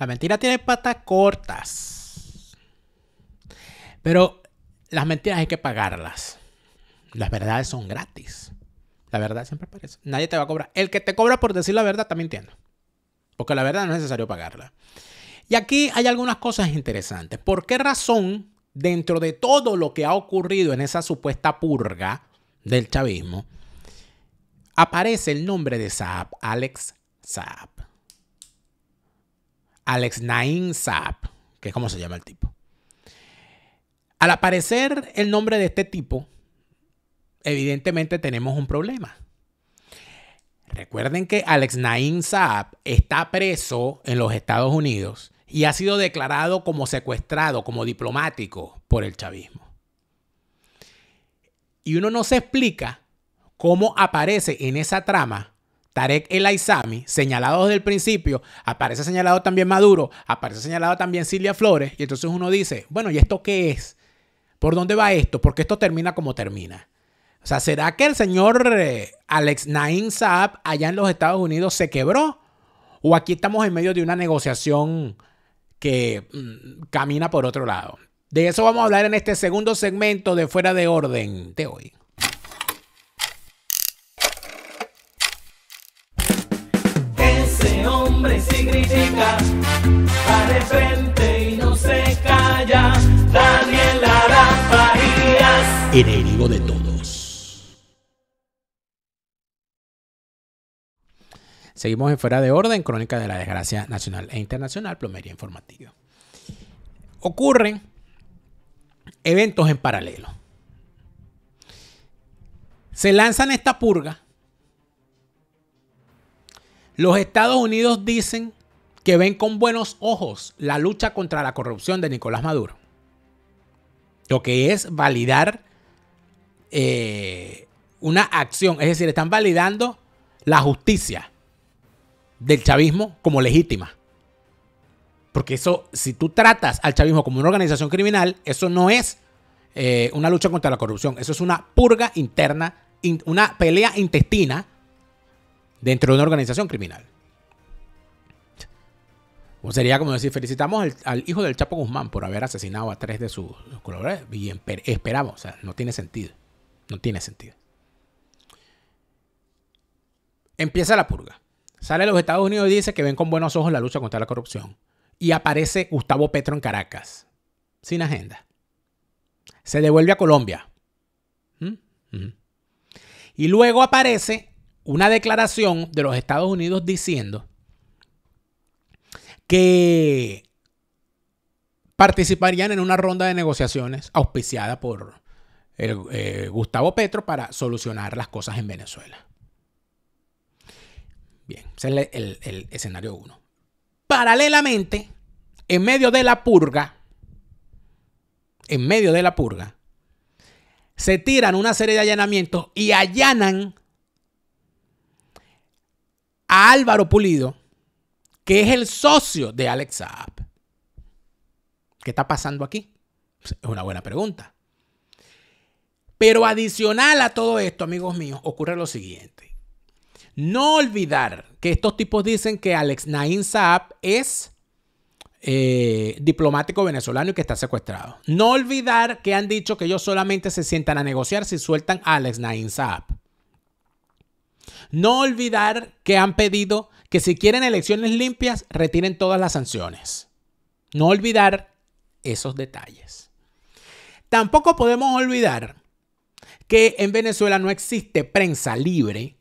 La mentira tiene patas cortas. Pero las mentiras hay que pagarlas. Las verdades son gratis. La verdad siempre aparece. Nadie te va a cobrar. El que te cobra por decir la verdad también mintiendo. Porque la verdad no es necesario pagarla. Y aquí hay algunas cosas interesantes. ¿Por qué razón, dentro de todo lo que ha ocurrido en esa supuesta purga del chavismo, aparece el nombre de Saab, Alex Saab? Alex Naim Saab, que es como se llama el tipo. Al aparecer el nombre de este tipo, evidentemente tenemos un problema. Recuerden que Alex Naim Saab está preso en los Estados Unidos y ha sido declarado como secuestrado, como diplomático por el chavismo. Y uno no se explica cómo aparece en esa trama Tarek El Aizami, señalado desde el principio, aparece señalado también Maduro, aparece señalado también Silvia Flores, y entonces uno dice, bueno, ¿y esto qué es? ¿Por dónde va esto? Porque esto termina como termina. O sea, ¿será que el señor eh, Alex Naim Saab allá en los Estados Unidos se quebró? ¿O aquí estamos en medio de una negociación que mm, camina por otro lado? De eso vamos a hablar en este segundo segmento de Fuera de Orden de hoy. hombre si critica, de frente y no se calla. Daniel Lara Farías. Enemigo de todos. Seguimos en Fuera de Orden, Crónica de la Desgracia Nacional e Internacional, Plomería Informativa. Ocurren eventos en paralelo. Se lanzan esta purga los Estados Unidos dicen que ven con buenos ojos la lucha contra la corrupción de Nicolás Maduro. Lo que es validar eh, una acción, es decir, están validando la justicia del chavismo como legítima. Porque eso, si tú tratas al chavismo como una organización criminal, eso no es eh, una lucha contra la corrupción, eso es una purga interna, una pelea intestina dentro de una organización criminal. O pues sería como decir, felicitamos al, hijo del Chapo Guzmán por haber asesinado a tres de sus colaboradores y esperamos, o sea, no tiene sentido, no tiene sentido. Empieza la purga. Sale a los Estados Unidos y dice que ven con buenos ojos la lucha contra la corrupción. Y aparece Gustavo Petro en Caracas, sin agenda. Se devuelve a Colombia. ¿Mm? Y luego aparece una declaración de los Estados Unidos diciendo que participarían en una ronda de negociaciones auspiciada por eh, Gustavo Petro para solucionar las cosas en Venezuela. Bien, ese es el, el escenario 1. Paralelamente, en medio de la purga, en medio de la purga, se tiran una serie de allanamientos y allanan Álvaro Pulido, que es el socio de Alex Saab. ¿Qué está pasando aquí? Es una buena pregunta. Pero adicional a todo esto, amigos míos, ocurre lo siguiente. No olvidar que estos tipos dicen que Alex Nain Saab es eh, diplomático venezolano y que está secuestrado. No olvidar que han dicho que ellos solamente se sientan a negociar si sueltan a Alex Nain Saab. No olvidar que han pedido que si quieren elecciones limpias, retiren todas las sanciones. No olvidar esos detalles. Tampoco podemos olvidar que en Venezuela no existe prensa libre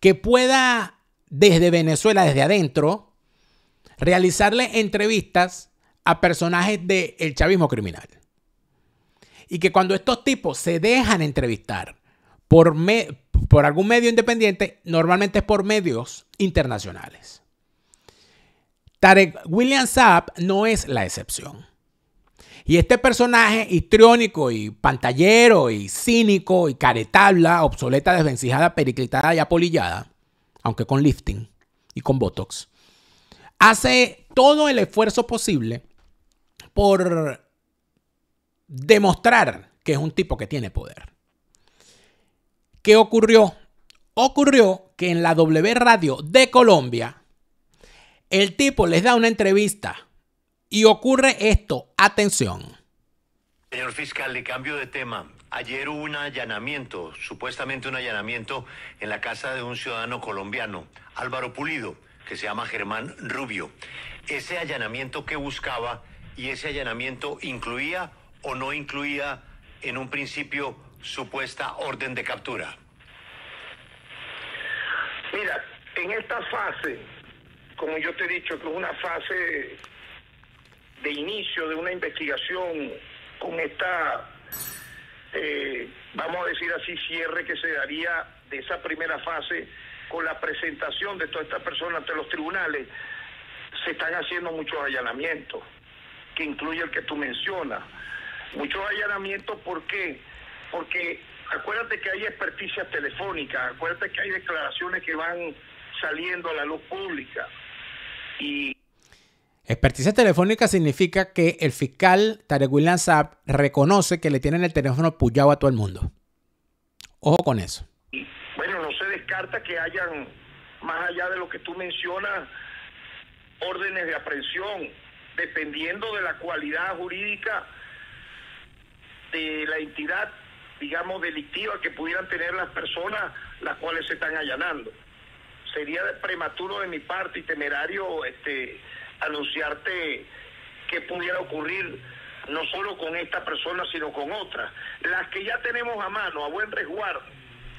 que pueda desde Venezuela, desde adentro, realizarle entrevistas a personajes del chavismo criminal. Y que cuando estos tipos se dejan entrevistar por, me, por algún medio independiente, normalmente es por medios internacionales. Tarek William Saab no es la excepción. Y este personaje histriónico y pantallero y cínico y caretabla, obsoleta, desvencijada, periclitada y apolillada, aunque con lifting y con botox, hace todo el esfuerzo posible por demostrar que es un tipo que tiene poder. ¿Qué ocurrió? Ocurrió que en la W Radio de Colombia, el tipo les da una entrevista y ocurre esto. Atención. Señor fiscal, le cambio de tema. Ayer hubo un allanamiento, supuestamente un allanamiento en la casa de un ciudadano colombiano, Álvaro Pulido, que se llama Germán Rubio. Ese allanamiento que buscaba y ese allanamiento incluía o no incluía en un principio supuesta orden de captura? Mira, en esta fase, como yo te he dicho, que es una fase de inicio de una investigación con esta, eh, vamos a decir así, cierre que se daría de esa primera fase con la presentación de todas estas personas ante los tribunales, se están haciendo muchos allanamientos, que incluye el que tú mencionas. Muchos allanamientos, porque porque acuérdate que hay experticias telefónicas, acuérdate que hay declaraciones que van saliendo a la luz pública. Y Experticia telefónica significa que el fiscal Tarek Saab reconoce que le tienen el teléfono puyado a todo el mundo. Ojo con eso. bueno, no se descarta que hayan, más allá de lo que tú mencionas, órdenes de aprehensión, dependiendo de la cualidad jurídica de la entidad digamos, delictiva que pudieran tener las personas las cuales se están allanando. Sería prematuro de mi parte y temerario este, anunciarte que pudiera ocurrir no solo con esta persona, sino con otras. Las que ya tenemos a mano, a buen resguardo,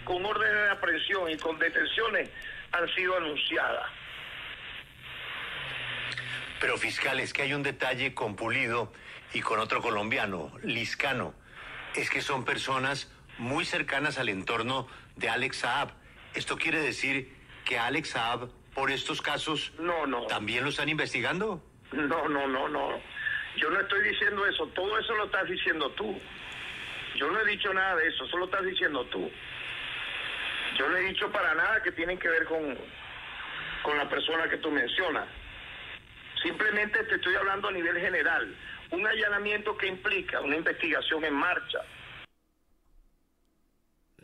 con órdenes de aprehensión y con detenciones, han sido anunciadas. Pero fiscal, es que hay un detalle con Pulido y con otro colombiano, Liscano es que son personas muy cercanas al entorno de Alex Saab. ¿Esto quiere decir que Alex Saab, por estos casos, no, no. también lo están investigando? No, no, no, no. Yo no estoy diciendo eso. Todo eso lo estás diciendo tú. Yo no he dicho nada de eso. Eso lo estás diciendo tú. Yo no he dicho para nada que tienen que ver con, con la persona que tú mencionas. Simplemente te estoy hablando a nivel general un allanamiento que implica una investigación en marcha.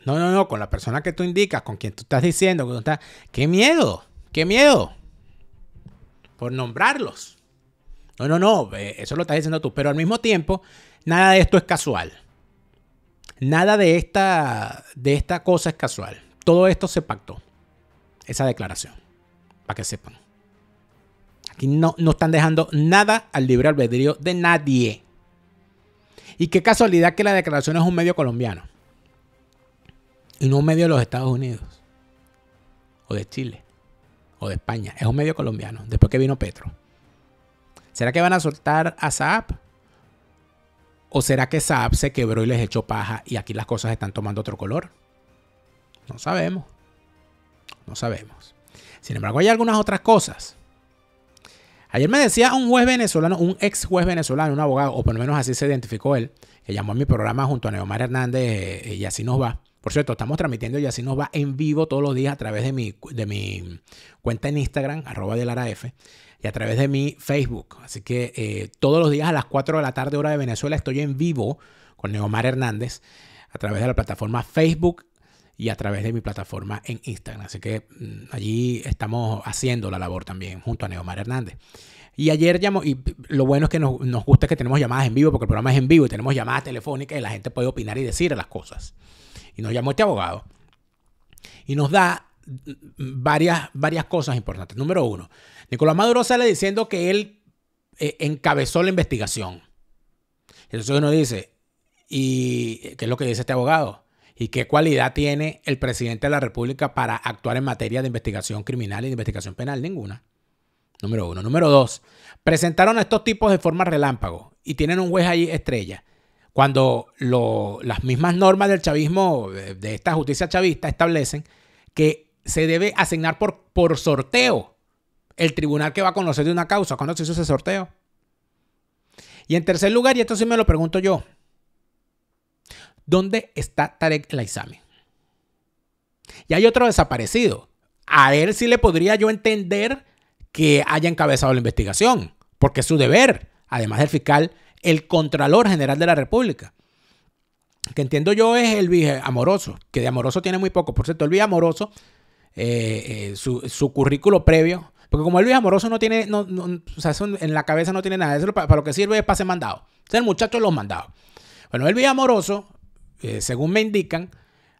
No, no, no, con la persona que tú indicas, con quien tú estás diciendo, que ¡Qué miedo! ¡Qué miedo! Por nombrarlos. No, no, no, eso lo estás diciendo tú. Pero al mismo tiempo, nada de esto es casual. Nada de esta, de esta cosa es casual. Todo esto se pactó. Esa declaración. Para que sepan. Aquí no, no están dejando nada al libre albedrío de nadie. Y qué casualidad que la declaración es un medio colombiano. Y no un medio de los Estados Unidos. O de Chile. O de España. Es un medio colombiano. Después que vino Petro. ¿Será que van a soltar a Saab? ¿O será que Saab se quebró y les echó paja y aquí las cosas están tomando otro color? No sabemos. No sabemos. Sin embargo, hay algunas otras cosas Ayer me decía un juez venezolano, un ex juez venezolano, un abogado, o por lo menos así se identificó él, que llamó a mi programa junto a Neomar Hernández eh, y así nos va. Por cierto, estamos transmitiendo y así nos va en vivo todos los días a través de mi, de mi cuenta en Instagram, arroba de y a través de mi Facebook. Así que eh, todos los días a las 4 de la tarde, hora de Venezuela, estoy en vivo con Neomar Hernández a través de la plataforma Facebook y a través de mi plataforma en Instagram. Así que mm, allí estamos haciendo la labor también junto a Neomar Hernández. Y ayer llamó, y lo bueno es que nos, nos gusta que tenemos llamadas en vivo, porque el programa es en vivo y tenemos llamadas telefónicas y la gente puede opinar y decir las cosas. Y nos llamó este abogado y nos da mm, varias, varias cosas importantes. Número uno, Nicolás Maduro sale diciendo que él eh, encabezó la investigación. Entonces uno dice, ¿y qué es lo que dice este abogado? y qué cualidad tiene el presidente de la República para actuar en materia de investigación criminal y de investigación penal. Ninguna. Número uno. Número dos, presentaron a estos tipos de forma relámpago y tienen un juez ahí estrella. Cuando las mismas normas del chavismo, de, esta justicia chavista, establecen que se debe asignar por, por sorteo el tribunal que va a conocer de una causa. ¿Cuándo se hizo ese sorteo? Y en tercer lugar, y esto sí me lo pregunto yo, ¿Dónde está Tarek El Y hay otro desaparecido. A él sí le podría yo entender que haya encabezado la investigación, porque es su deber, además del fiscal, el Contralor General de la República. Que entiendo yo es el Amoroso, que de Amoroso tiene muy poco. Por cierto, el Amoroso, eh, eh, su, currículo previo, porque como el Amoroso no tiene, o sea, en la cabeza no tiene nada, eso para, lo que sirve es para ser mandado. el muchacho los mandados. Bueno, el Amoroso eh, según me indican,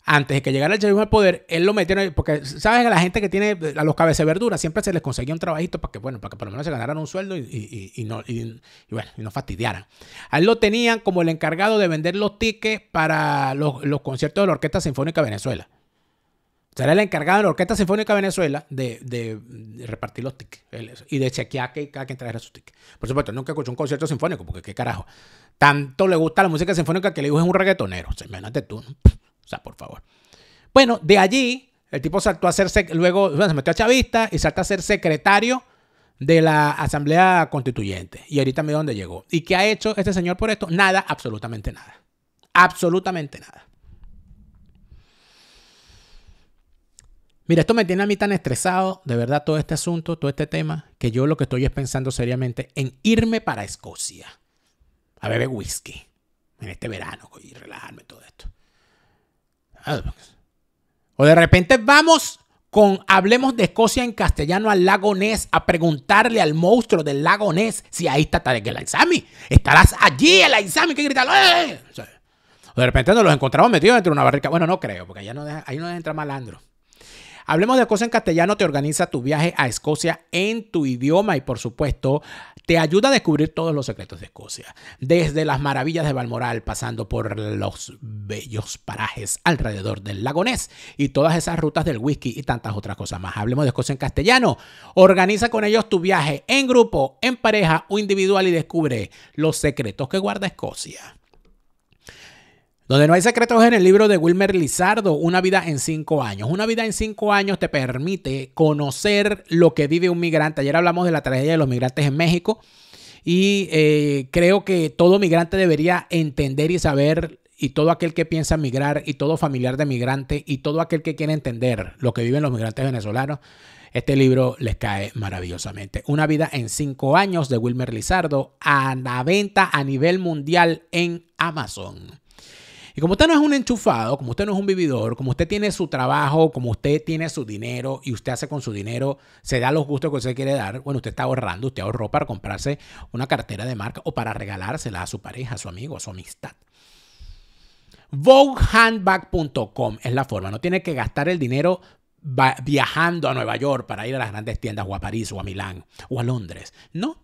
antes de que llegara el chavismo al poder, él lo metieron, porque sabes a la gente que tiene, a los cabezas siempre se les conseguía un trabajito para que, bueno, para que por lo menos se ganaran un sueldo y, y, no, y, no fastidiaran. A él lo tenían como el encargado de vender los tickets para los, los conciertos de la Orquesta Sinfónica de Venezuela era el encargado de la Orquesta Sinfónica de Venezuela de, repartir los tickets y de chequear que cada quien trajera sus tickets. Por supuesto, nunca escuchó un concierto sinfónico, porque qué carajo. Tanto le gusta la música sinfónica que le dijo es un reggaetonero. Se me tú. O sea, por favor. Bueno, de allí, el tipo saltó a ser, luego se metió a chavista y salta a ser secretario de la Asamblea Constituyente. Y ahorita me dónde llegó. ¿Y qué ha hecho este señor por esto? Nada, absolutamente nada. Absolutamente nada. Mira, esto me tiene a mí tan estresado, de verdad, todo este asunto, todo este tema, que yo lo que estoy es pensando seriamente en irme para Escocia a beber whisky en este verano y relajarme todo esto. Ah, pues, o de repente vamos con Hablemos de Escocia en castellano al lago Ness a preguntarle al monstruo del lago Ness si ahí está Tarek el Aizami. Estarás allí el Aizami que gritar. O de repente nos los encontramos metidos entre una barrica. Bueno, no creo, porque allá no ahí no entra malandro. Hablemos de Escocia en Castellano te organiza tu viaje a Escocia en tu idioma y por supuesto te ayuda a descubrir todos los secretos de Escocia, desde las maravillas de Balmoral, pasando por los bellos parajes alrededor del lago Ness y todas esas rutas del whisky y tantas otras cosas más. Hablemos de Escocia en castellano. Organiza con ellos tu viaje en grupo, en pareja o individual y descubre los secretos que guarda Escocia. Donde no hay secretos en el libro de Wilmer Lizardo, Una vida en cinco años. Una vida en cinco años te permite conocer lo que vive un migrante. Ayer hablamos de la tragedia de los migrantes en México y eh, creo que todo migrante debería entender y saber y todo aquel que piensa migrar y todo familiar de migrante y todo aquel que quiere entender lo que viven los migrantes venezolanos, este libro les cae maravillosamente. Una vida en cinco años de Wilmer Lizardo a la venta a nivel mundial en Amazon como usted no es un enchufado, como usted no es un vividor, como usted tiene su trabajo, como usted tiene su dinero y usted hace con su dinero, se da los gustos que usted quiere dar, bueno, usted está ahorrando, usted ahorró para comprarse una cartera de marca o para regalársela a su pareja, a su amigo, a su amistad. VogueHandbag.com es la forma, no tiene que gastar el dinero viajando a Nueva York para ir a las grandes tiendas o a París o a Milán o a Londres, no.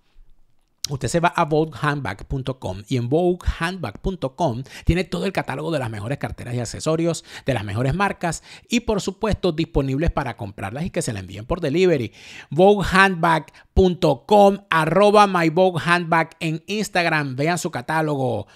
Usted se va a voguehandbag.com y en voguehandbag.com tiene todo el catálogo de las mejores carteras y accesorios, de las mejores marcas y por supuesto disponibles para comprarlas y que se la envíen por delivery. voguehandbag.com arroba myvoguehandbag en Instagram. Vean su catálogo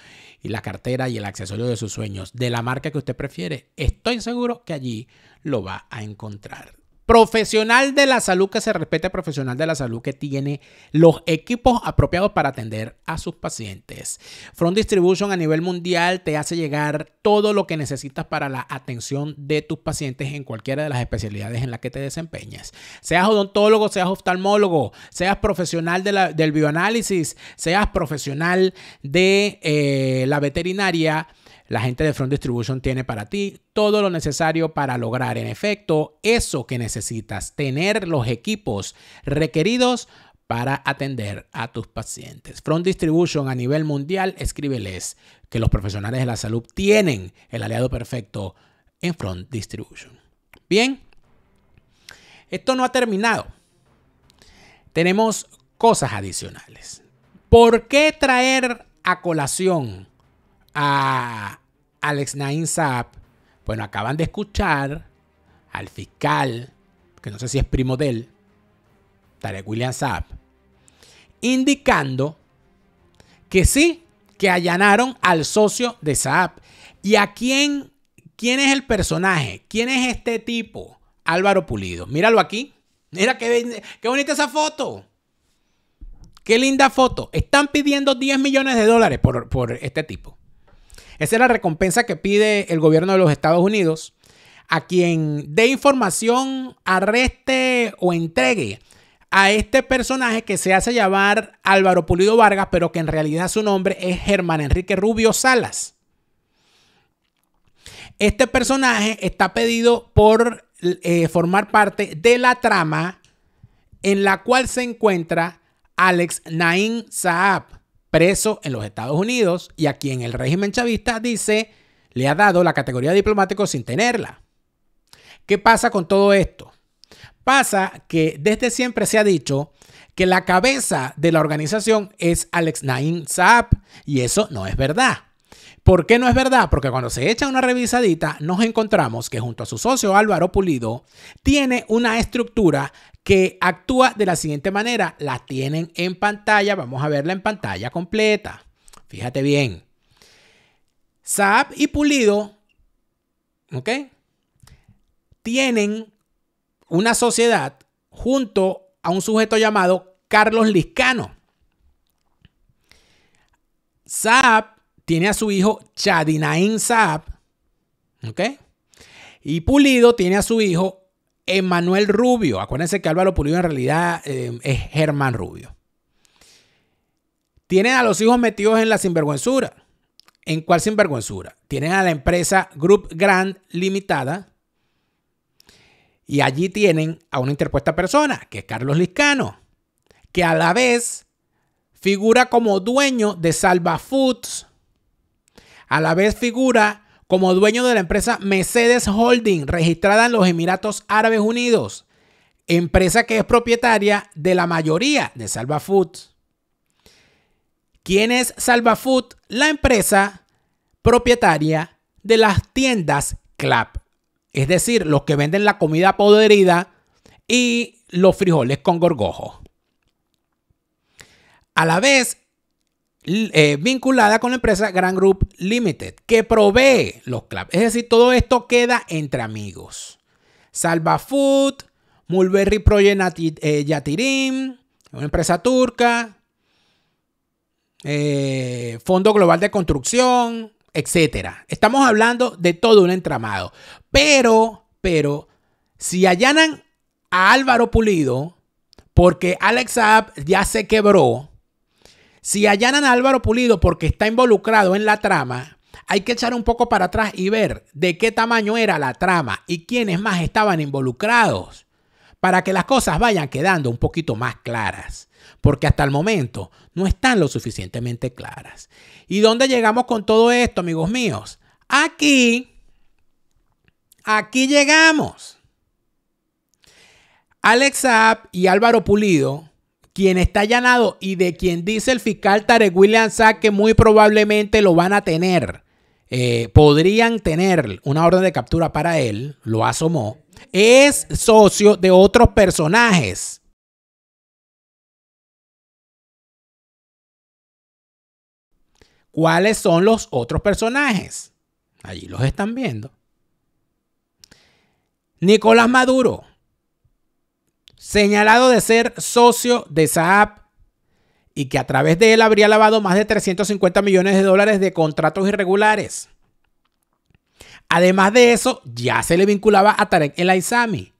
y la cartera y el accesorio de sus sueños de la marca que usted prefiere. Estoy seguro que allí lo va a encontrar. Profesional de la salud que se respete, profesional de la salud que tiene los equipos apropiados para atender a sus pacientes. Front Distribution a nivel mundial te hace llegar todo lo que necesitas para la atención de tus pacientes en cualquiera de las especialidades en las que te desempeñas. Seas odontólogo, seas oftalmólogo, seas profesional del bioanálisis, seas profesional de eh, la veterinaria la gente de Front Distribution tiene para ti todo lo necesario para lograr en efecto eso que necesitas, tener los equipos requeridos para atender a tus pacientes. Front Distribution a nivel mundial, escríbeles que los profesionales de la salud tienen el aliado perfecto en Front Distribution. Bien, esto no ha terminado. Tenemos cosas adicionales. ¿Por qué traer a colación a Alex Nain Saab, bueno, acaban de escuchar al fiscal, que no sé si es primo de él, Tarek William Saab, indicando que sí, que allanaron al socio de Saab. ¿Y a quién? ¿Quién es el personaje? ¿Quién es este tipo? Álvaro Pulido. Míralo aquí. Mira qué, qué bonita esa foto. Qué linda foto. Están pidiendo 10 millones de dólares por este tipo. Esa es la recompensa que pide el gobierno de los Estados Unidos a quien dé información, arreste o entregue a este personaje que se hace llamar Álvaro Pulido Vargas, pero que en realidad su nombre es Germán Enrique Rubio Salas. Este personaje está pedido por eh, formar parte de la trama en la cual se encuentra Alex Naim Saab, preso en los Estados Unidos y a quien el régimen chavista dice le ha dado la categoría de diplomático sin tenerla. ¿Qué pasa con todo esto? Pasa que desde siempre se ha dicho que la cabeza de la organización es Alex Naim Saab y eso no es verdad. ¿Por qué no es verdad? Porque cuando se echa una revisadita, nos encontramos que junto a su socio Álvaro Pulido, tiene una estructura que actúa de la siguiente manera. La tienen en pantalla, vamos a verla en pantalla completa. Fíjate bien. Saab y Pulido, ¿ok? Tienen una sociedad junto a un sujeto llamado Carlos Liscano. Saab tiene a su hijo Chadinaín Saab, ¿ok? Y Pulido tiene a su hijo Emanuel Rubio. Acuérdense que Álvaro Pulido en realidad eh, es Germán Rubio. Tienen a los hijos metidos en la sinvergüenzura. ¿En cuál sinvergüenzura? Tienen a la empresa Group Grand Limitada. Y allí tienen a una interpuesta persona, que es Carlos Liscano, que a la vez figura como dueño de Salva Foods, a la vez figura como dueño de la empresa Mercedes Holding, registrada en los Emiratos Árabes Unidos, empresa que es propietaria de la mayoría de Salva Food. ¿Quién es Salva Food? La empresa propietaria de las tiendas CLAP, es decir, los que venden la comida podrida y los frijoles con gorgojo. A la vez, eh, vinculada con la empresa Grand Group Limited, que provee los clubs. Es decir, todo esto queda entre amigos. Salva Food, Mulberry Project eh, Yatirim, una empresa turca, eh, Fondo Global de Construcción, etcétera. Estamos hablando de todo un entramado. Pero, pero, si allanan a Álvaro Pulido, porque Alex ya se quebró, si allanan a Álvaro Pulido porque está involucrado en la trama, hay que echar un poco para atrás y ver de qué tamaño era la trama y quiénes más estaban involucrados para que las cosas vayan quedando un poquito más claras, porque hasta el momento no están lo suficientemente claras. ¿Y dónde llegamos con todo esto, amigos míos? Aquí, aquí llegamos. Alex Saab y Álvaro Pulido quien está allanado y de quien dice el fiscal Tarek William Sack que muy probablemente lo van a tener, eh, podrían tener una orden de captura para él, lo asomó, es socio de otros personajes. ¿Cuáles son los otros personajes? Allí los están viendo. Nicolás Maduro señalado de ser socio de Saab y que a través de él habría lavado más de 350 millones de dólares de contratos irregulares. Además de eso, ya se le vinculaba a Tarek El Aizami,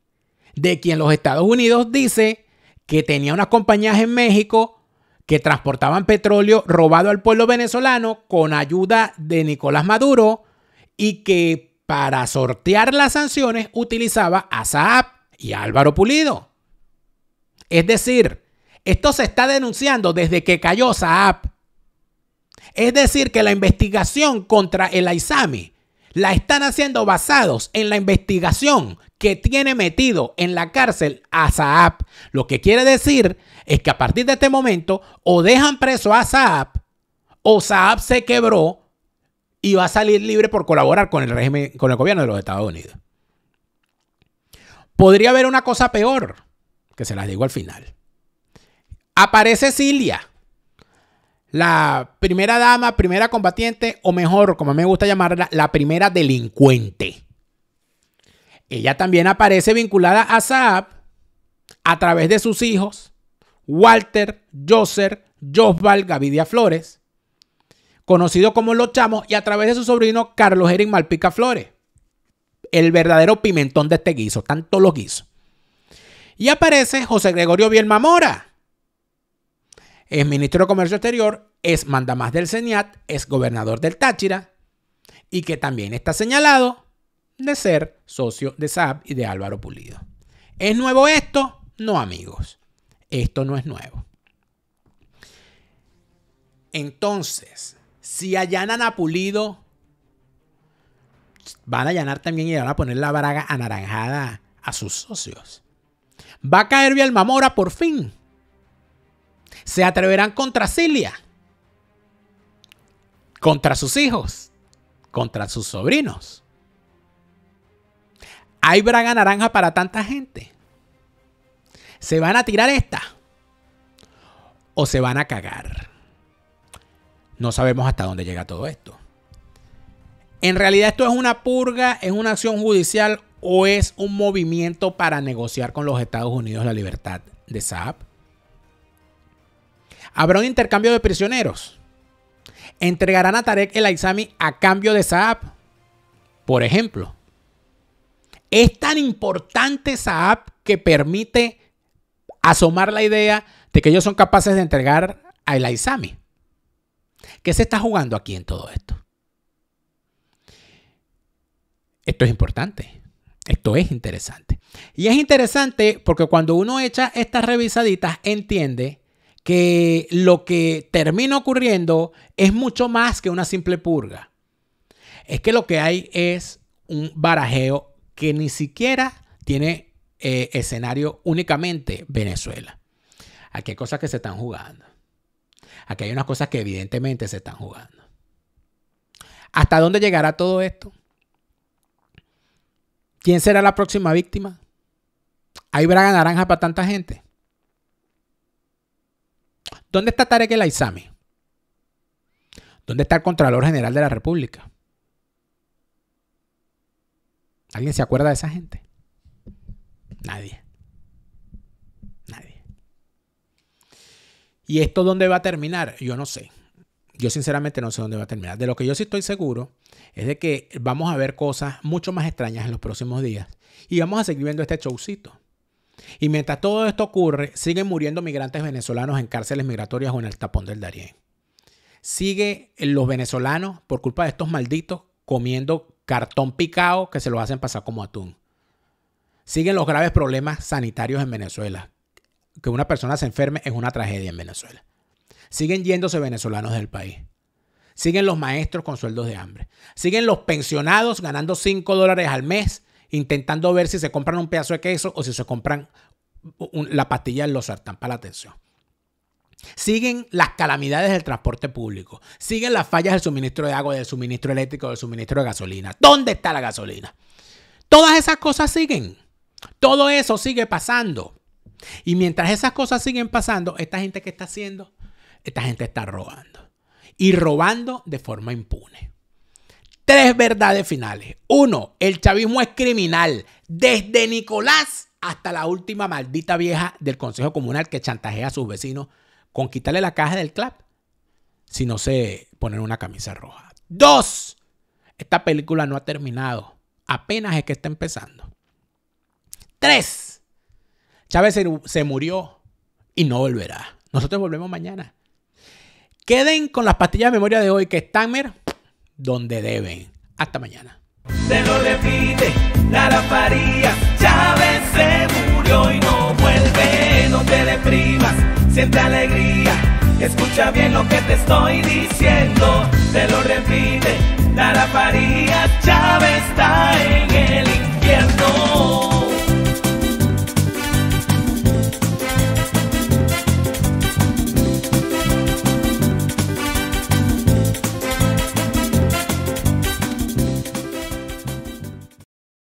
de quien los Estados Unidos dice que tenía unas compañías en México que transportaban petróleo robado al pueblo venezolano con ayuda de Nicolás Maduro y que para sortear las sanciones utilizaba a Saab y Álvaro Pulido. Es decir, esto se está denunciando desde que cayó Saab. Es decir, que la investigación contra el Aizami la están haciendo basados en la investigación que tiene metido en la cárcel a Saab. Lo que quiere decir es que a partir de este momento o dejan preso a Saab o Saab se quebró y va a salir libre por colaborar con el régimen, con el gobierno de los Estados Unidos. Podría haber una cosa peor que se las digo al final. Aparece Cilia, la primera dama, primera combatiente, o mejor, como me gusta llamarla, la primera delincuente. Ella también aparece vinculada a Saab a través de sus hijos, Walter, Joser, Josval, Gavidia Flores, conocido como Los Chamos, y a través de su sobrino Carlos Eric Malpica Flores, el verdadero pimentón de este guiso, tanto los guisos. Y aparece José Gregorio Bielma Mora. Es ministro de Comercio Exterior, es mandamás del CENIAT, es gobernador del Táchira y que también está señalado de ser socio de Saab y de Álvaro Pulido. ¿Es nuevo esto? No, amigos. Esto no es nuevo. Entonces, si allanan a Pulido, van a allanar también y van a poner la braga anaranjada a sus socios. Va a caer Mamora por fin. Se atreverán contra Cilia. Contra sus hijos. Contra sus sobrinos. Hay braga naranja para tanta gente. ¿Se van a tirar esta? ¿O se van a cagar? No sabemos hasta dónde llega todo esto. En realidad esto es una purga, es una acción judicial o es un movimiento para negociar con los Estados Unidos la libertad de Saab? ¿Habrá un intercambio de prisioneros? ¿Entregarán a Tarek el Aizami a cambio de Saab? Por ejemplo, es tan importante Saab que permite asomar la idea de que ellos son capaces de entregar a el Aizami. ¿Qué se está jugando aquí en todo esto? Esto es importante. Esto es interesante. Y es interesante porque cuando uno echa estas revisaditas entiende que lo que termina ocurriendo es mucho más que una simple purga. Es que lo que hay es un barajeo que ni siquiera tiene eh, escenario únicamente Venezuela. Aquí hay cosas que se están jugando. Aquí hay unas cosas que evidentemente se están jugando. ¿Hasta dónde llegará todo esto? ¿Quién será la próxima víctima? ¿Hay braga naranja para tanta gente? ¿Dónde está Tarek El Aizami? ¿Dónde está el Contralor General de la República? ¿Alguien se acuerda de esa gente? Nadie. Nadie. ¿Y esto dónde va a terminar? Yo no sé yo sinceramente no sé dónde va a terminar. De lo que yo sí estoy seguro es de que vamos a ver cosas mucho más extrañas en los próximos días y vamos a seguir viendo este showcito. Y mientras todo esto ocurre, siguen muriendo migrantes venezolanos en cárceles migratorias o en el tapón del Darién. Sigue los venezolanos, por culpa de estos malditos, comiendo cartón picado que se lo hacen pasar como atún. Siguen los graves problemas sanitarios en Venezuela. Que una persona se enferme es una tragedia en Venezuela. Siguen yéndose venezolanos del país. Siguen los maestros con sueldos de hambre. Siguen los pensionados ganando 5 dólares al mes, intentando ver si se compran un pedazo de queso o si se compran la pastilla en los sartán para la atención. Siguen las calamidades del transporte público. Siguen las fallas del suministro de agua, del suministro eléctrico, del suministro de gasolina. ¿Dónde está la gasolina? Todas esas cosas siguen. Todo eso sigue pasando. Y mientras esas cosas siguen pasando, esta gente que está haciendo esta gente está robando. Y robando de forma impune. Tres verdades finales. Uno, el chavismo es criminal. Desde Nicolás hasta la última maldita vieja del Consejo Comunal que chantajea a sus vecinos con quitarle la caja del club si no se ponen una camisa roja. Dos, esta película no ha terminado. Apenas es que está empezando. Tres, Chávez se, se murió y no volverá. Nosotros volvemos mañana. Queden con las pastillas de memoria de hoy que están, donde deben. Hasta mañana. Se lo repite, la faría. Chávez se murió y no vuelve. No te deprimas, siente alegría. Escucha bien lo que te estoy diciendo. Se lo repite, la faría. Chávez está en el infierno.